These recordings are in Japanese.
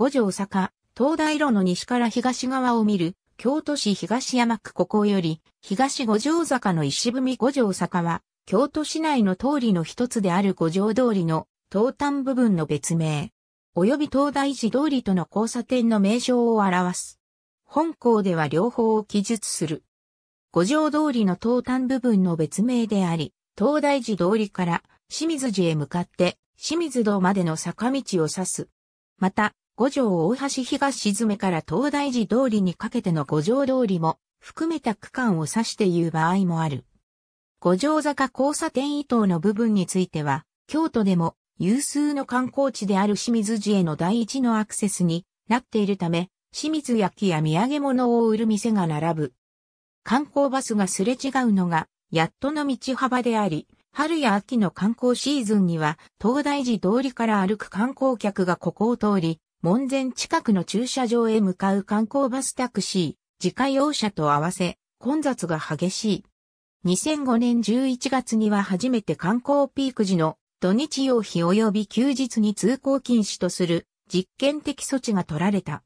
五条坂、東大路の西から東側を見る、京都市東山区ここより、東五条坂の石踏み五条坂は、京都市内の通りの一つである五条通りの東端部分の別名、及び東大寺通りとの交差点の名称を表す。本校では両方を記述する。五条通りの東端部分の別名であり、東大寺通りから清水寺へ向かって清水堂までの坂道を指す。また、五条大橋東詰から東大寺通りにかけての五条通りも含めた区間を指して言う場合もある。五条坂交差点以東の部分については、京都でも有数の観光地である清水寺への第一のアクセスになっているため、清水焼や土産物を売る店が並ぶ。観光バスがすれ違うのが、やっとの道幅であり、春や秋の観光シーズンには、東大寺通りから歩く観光客がここを通り、門前近くの駐車場へ向かう観光バスタクシー、自家用車と合わせ、混雑が激しい。2005年11月には初めて観光ピーク時の土日用日及び休日に通行禁止とする実験的措置が取られた。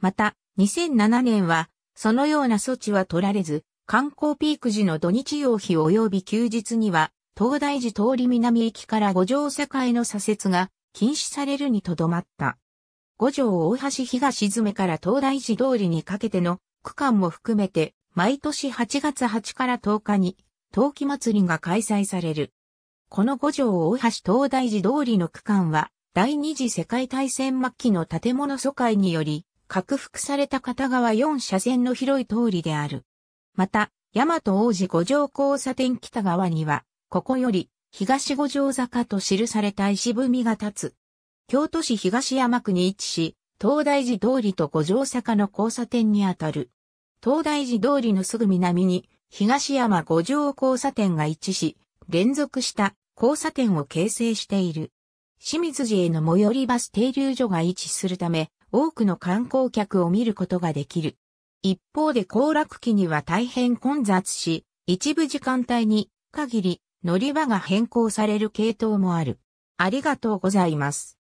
また、2007年は、そのような措置は取られず、観光ピーク時の土日用日及び休日には、東大寺通り南駅から五条境の左折が禁止されるにとどまった。五条大橋東詰から東大寺通りにかけての区間も含めて、毎年8月8から10日に、冬季祭りが開催される。この五条大橋東大寺通りの区間は、第二次世界大戦末期の建物疎開により、拡幅された片側4車線の広い通りである。また、大和王子五条交差点北側には、ここより、東五条坂と記された石踏みが立つ。京都市東山区に位置し、東大寺通りと五条坂の交差点にあたる。東大寺通りのすぐ南に、東山五条交差点が位置し、連続した交差点を形成している。清水寺への最寄りバス停留所が位置するため、多くの観光客を見ることができる。一方で行楽期には大変混雑し、一部時間帯に限り乗り場が変更される系統もある。ありがとうございます。